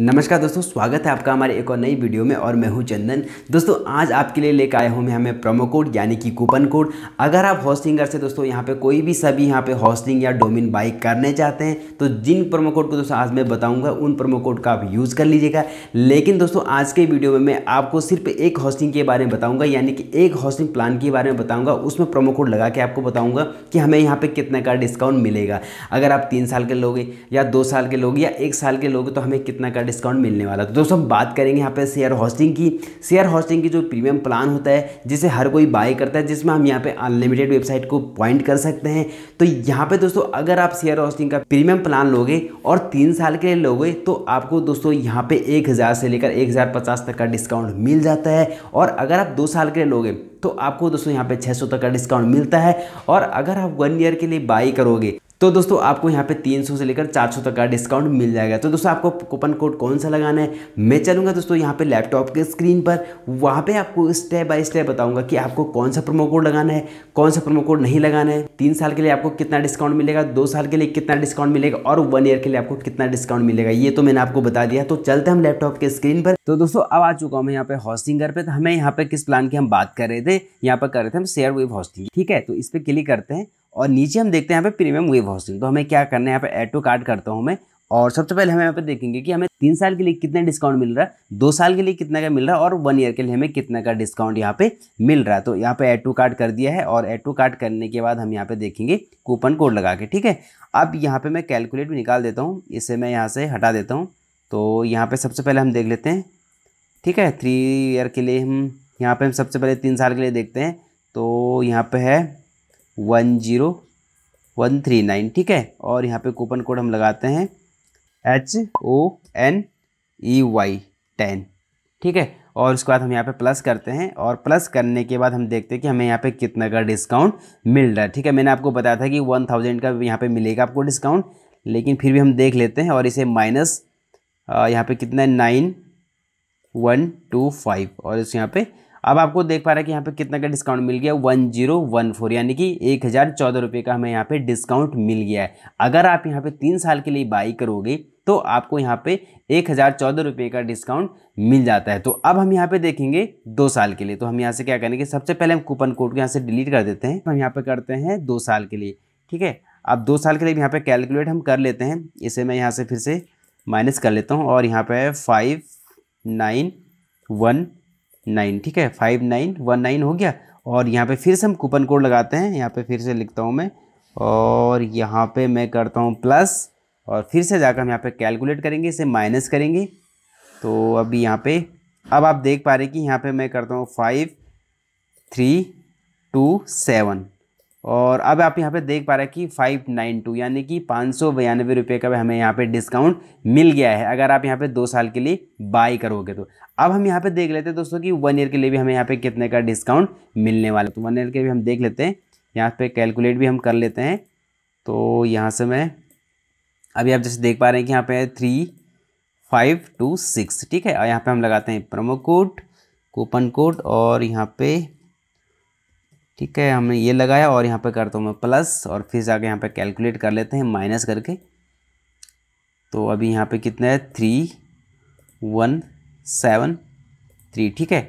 नमस्कार दोस्तों स्वागत है आपका हमारे एक और नई वीडियो में और मैं हूं चंदन दोस्तों आज आपके लिए लेकर आए हूं मैं हमें प्रोमो कोड यानी कि कूपन कोड अगर आप हॉस्टिंगर से दोस्तों यहां पे कोई भी सभी यहां पे हॉस्टिंग या डोमिन बाई करने चाहते हैं तो जिन प्रोमो कोड को दोस्तों आज मैं बताऊँगा उन प्रोमो कोड का आप यूज़ कर लीजिएगा लेकिन दोस्तों आज के वीडियो में मैं आपको सिर्फ एक हॉस्टिंग के बारे में बताऊँगा यानी कि एक हॉस्टिंग प्लान के बारे में बताऊँगा उसमें प्रोमो कोड लगा के आपको बताऊँगा कि हमें यहाँ पर कितने का डिस्काउंट मिलेगा अगर आप तीन साल के लोगे या दो साल के लोगे या एक साल के लोगे तो हमें कितना का डिस्काउंट मिलने वाला तो दोस्तों हम बात करेंगे यहाँ पे शेयर होस्टिंग की शेयर होस्टिंग की जो प्रीमियम प्लान होता है जिसे हर कोई बाय करता है जिसमें हम यहाँ पे अनलिमिटेड वेबसाइट को पॉइंट कर सकते हैं तो यहाँ पे दोस्तों अगर आप शेयर होस्टिंग का प्रीमियम प्लान लोगे और तीन साल के लिए लोगे तो आपको दोस्तों यहाँ पे एक हज़ार से लेकर एक हज़ार पचास तक का डिस्काउंट मिल जाता है और अगर आप दो साल के लिए लोगे तो आपको दोस्तों यहाँ पे 600 तक का डिस्काउंट मिलता है और अगर आप वन ईयर के लिए बाई करोगे तो दोस्तों आपको यहाँ पे 300 से लेकर 400 तक का डिस्काउंट मिल जाएगा तो दोस्तों आपको कूपन कोड कौन सा लगाना है मैं चलूँगा दोस्तों यहाँ पे लैपटॉप के स्क्रीन पर वहाँ पे आपको स्टेप बाय स्टेप बताऊँगा कि आपको कौन सा प्रोमो कोड लगाना है कौन सा प्रोमो कोड नहीं लगाना है तीन साल के लिए आपको कितना डिस्काउंट मिलेगा दो साल के लिए कितना डिस्काउंट मिलेगा और वन ईयर के लिए आपको कितना डिस्काउंट मिलेगा ये तो मैंने आपको बता दिया तो चलते हम लैपटॉप के स्क्रीन पर तो दोस्तों अब आ चुका हूँ मैं यहाँ पे हॉस्टिंग घर पर तो हमें यहाँ पे किस प्लान की हम बात कर रहे थे यहाँ पर कर रहे थे हम शेयर विव हॉस्टिंग ठीक है तो इस पर क्लिक करते हैं और नीचे हम देखते हैं यहाँ पे प्रीमियम वेव हाउसिंग तो हमें क्या करना है यहाँ पे एड टू कार्ड करता हूँ मैं और सबसे पहले हम यहाँ पे देखेंगे कि हमें तीन साल के लिए कितना डिस्काउंट मिल रहा है दो साल के लिए कितना का मिल रहा है और वन ईयर के लिए हमें कितना का डिस्काउंट यहाँ पे मिल रहा है तो यहाँ पे एड टू कार्ड कर दिया है और एड टू कार्ड करने के बाद हम यहाँ पे देखेंगे कूपन कोड लगा के ठीक है अब यहाँ पे मैं कैलकुलेट भी निकाल देता हूँ इसे मैं यहाँ से हटा देता हूँ तो यहाँ पर सबसे पहले हम देख लेते हैं ठीक है थ्री ईयर के लिए हम यहाँ पर हम सबसे पहले तीन साल के लिए देखते हैं तो यहाँ पर है one zero one three nine ठीक है और यहाँ पे कूपन कोड हम लगाते हैं H O N E Y ten ठीक है और उसके बाद हम यहाँ पे प्लस करते हैं और प्लस करने के बाद हम देखते हैं कि हमें यहाँ पे कितना का डिस्काउंट मिल रहा है ठीक है मैंने आपको बताया था कि वन थाउजेंड का यहाँ पे मिलेगा आपको डिस्काउंट लेकिन फिर भी हम देख लेते हैं और इसे माइनस यहाँ पे कितना है नाइन वन टू फाइव और इस यहाँ पर अब आपको देख पा रहा है कि यहाँ पे कितना का डिस्काउंट मिल गया वन जीरो वन फोर यानी कि एक हज़ार चौदह रुपये का हमें यहाँ पे डिस्काउंट मिल गया है अगर आप यहाँ पे तीन साल के लिए बाई करोगे तो आपको यहाँ पे एक हज़ार चौदह रुपये का डिस्काउंट मिल जाता है तो अब हम यहाँ पे देखेंगे दो साल के लिए तो हम यहाँ से क्या करेंगे सबसे पहले हम कूपन कोड को यहाँ से डिलीट कर देते हैं हम यहाँ पर करते हैं दो साल के लिए ठीक है अब दो साल के लिए यहाँ पर कैलकुलेट हम कर लेते हैं इसे मैं यहाँ से फिर से माइनस कर लेता हूँ और यहाँ पर फाइव नाइन वन नाइन ठीक है फाइव नाइन वन नाइन हो गया और यहाँ पे फिर से हम कूपन कोड लगाते हैं यहाँ पे फिर से लिखता हूँ मैं और यहाँ पे मैं करता हूँ प्लस और फिर से जाकर हम यहाँ पे कैलकुलेट करेंगे इसे माइनस करेंगे तो अभी यहाँ पे अब आप देख पा रहे कि यहाँ पे मैं करता हूँ फाइव थ्री टू सेवन और अब आप यहाँ पे देख पा रहे हैं कि फाइव नाइन टू यानी कि पाँच सौ बयानबे रुपये का हमें यहाँ पे डिस्काउंट मिल गया है अगर आप यहाँ पे दो साल के लिए बाई करोगे तो अब हम यहाँ पे देख लेते हैं दोस्तों कि वन ईयर के लिए भी हमें यहाँ पे कितने का डिस्काउंट मिलने वाला तो वन ईयर के भी हम देख लेते हैं यहाँ पे कैलकुलेट भी हम कर लेते हैं तो यहाँ से मैं अभी आप जैसे देख पा रहे हैं कि यहाँ पे थ्री फाइव टू सिक्स ठीक है और यहाँ पे हम लगाते हैं प्रोमो कोड कूपन कोड और यहाँ पे ठीक है हमने ये लगाया और यहाँ पे करता हूँ मैं प्लस और फिर जाके यहाँ पे कैलकुलेट कर लेते हैं माइनस करके तो अभी यहाँ पे कितना है थ्री वन सेवन थ्री ठीक है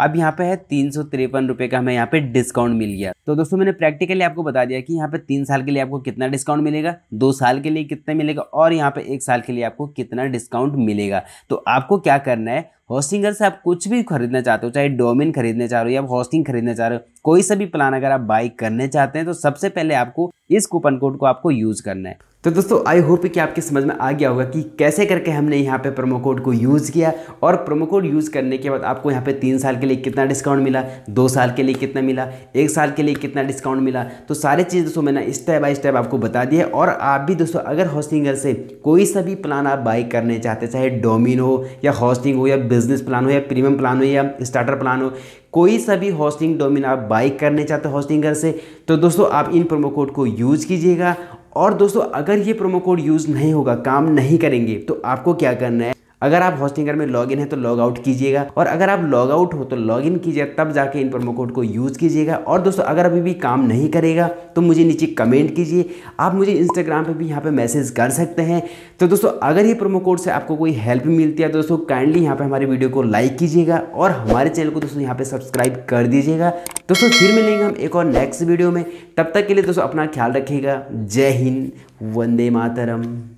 अब यहाँ पे है तीन सौ तिरपन रुपये का हमें यहाँ पे डिस्काउंट मिल गया तो दोस्तों मैंने प्रैक्टिकली आपको बता दिया कि यहाँ पे तीन साल के लिए आपको कितना डिस्काउंट मिलेगा दो साल के लिए कितना मिलेगा और यहाँ पे एक साल के लिए आपको कितना डिस्काउंट मिलेगा तो आपको क्या करना है होस्टिंगर से आप कुछ भी खरीदना चाहते हो चाहे डोमेन खरीदना चाह रहे हो या होस्टिंग खरीदना चाह रहे हो कोई सा भी प्लान अगर आप बाई करने चाहते हैं तो सबसे पहले आपको इस कूपन कोड को आपको यूज़ करना है तो दोस्तों आई होप कि आपके समझ में आ गया होगा कि कैसे करके हमने यहाँ पे प्रोमो कोड को यूज़ किया और प्रोमो कोड यूज़ करने के बाद आपको यहाँ पे तीन साल के लिए कितना डिस्काउंट मिला दो साल के लिए कितना मिला एक साल के लिए कितना डिस्काउंट मिला तो सारे चीज़ दोस्तों मैंने स्टेप बाय स्टेप आपको बता दिया और आप भी दोस्तों अगर हॉस्टिंगर से कोई सा भी प्लान आप बाई करने चाहते चाहे डोमिन हो या हॉस्टिंग हो या बिजनेस प्लान हो या प्रीमियम प्लान हो या स्टार्टर प्लान हो कोई सा भी हॉस्टिंग डोमिन आप बाई करने चाहते हो हॉस्टिंगर से तो दोस्तों आप इन प्रोमो कोड को यूज़ कीजिएगा और दोस्तों अगर ये प्रोमो कोड यूज़ नहीं होगा काम नहीं करेंगे तो आपको क्या करना है अगर आप होस्टिंगर में लॉग इन है तो लॉग आउट कीजिएगा और अगर आप लॉग आउट हो तो लॉग इन कीजिए तब जाके इन प्रोमो कोड को यूज़ कीजिएगा और दोस्तों अगर अभी भी काम नहीं करेगा तो मुझे नीचे कमेंट कीजिए आप मुझे इंस्टाग्राम पर भी यहाँ पर मैसेज कर सकते हैं तो दोस्तों अगर ये प्रोमो कोड से आपको कोई हेल्प मिलती है तो दोस्तों काइंडली यहाँ पर हमारे वीडियो को लाइक कीजिएगा और हमारे चैनल को दोस्तों यहाँ पर सब्सक्राइब कर दीजिएगा दोस्तों फिर मिलेंगे हम एक और नेक्स्ट वीडियो में तब तक के लिए दोस्तों अपना ख्याल रखिएगा जय हिंद वंदे मातरम